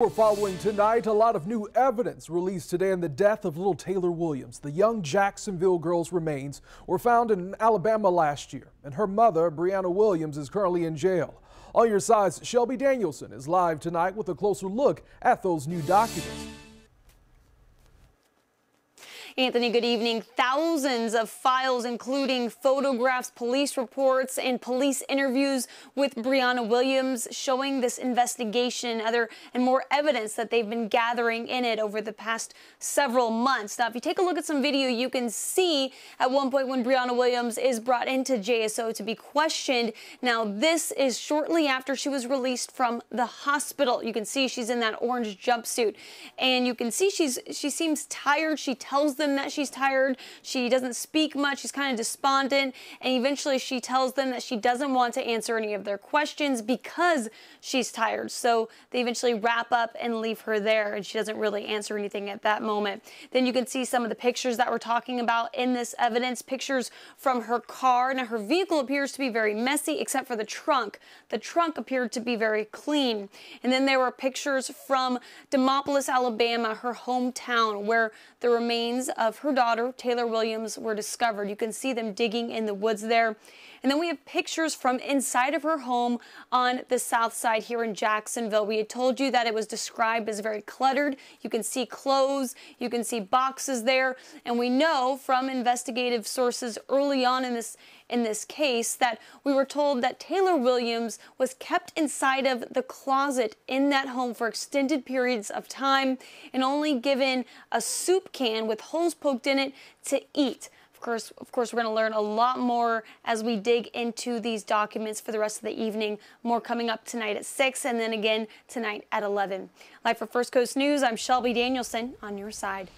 We're following tonight a lot of new evidence released today in the death of little Taylor Williams. The young Jacksonville girl's remains were found in Alabama last year, and her mother, Brianna Williams, is currently in jail. On your sides, Shelby Danielson is live tonight with a closer look at those new documents. Anthony, good evening. Thousands of files, including photographs, police reports, and police interviews with Breonna Williams, showing this investigation and other and more evidence that they've been gathering in it over the past several months. Now, if you take a look at some video, you can see at one point when Breonna Williams is brought into JSO to be questioned. Now, this is shortly after she was released from the hospital. You can see she's in that orange jumpsuit, and you can see she's she seems tired. She tells them them that she's tired. She doesn't speak much. She's kind of despondent. And eventually she tells them that she doesn't want to answer any of their questions because she's tired. So they eventually wrap up and leave her there. And she doesn't really answer anything at that moment. Then you can see some of the pictures that we're talking about in this evidence pictures from her car. Now, her vehicle appears to be very messy, except for the trunk. The trunk appeared to be very clean. And then there were pictures from Demopolis, Alabama, her hometown, where the remains of her daughter, Taylor Williams, were discovered. You can see them digging in the woods there. And then we have pictures from inside of her home on the south side here in Jacksonville. We had told you that it was described as very cluttered. You can see clothes, you can see boxes there. And we know from investigative sources early on in this in this case that we were told that Taylor Williams was kept inside of the closet in that home for extended periods of time and only given a soup can with holes poked in it to eat. Of course, of course, we're going to learn a lot more as we dig into these documents for the rest of the evening. More coming up tonight at 6 and then again tonight at 11. Live for First Coast News, I'm Shelby Danielson on your side.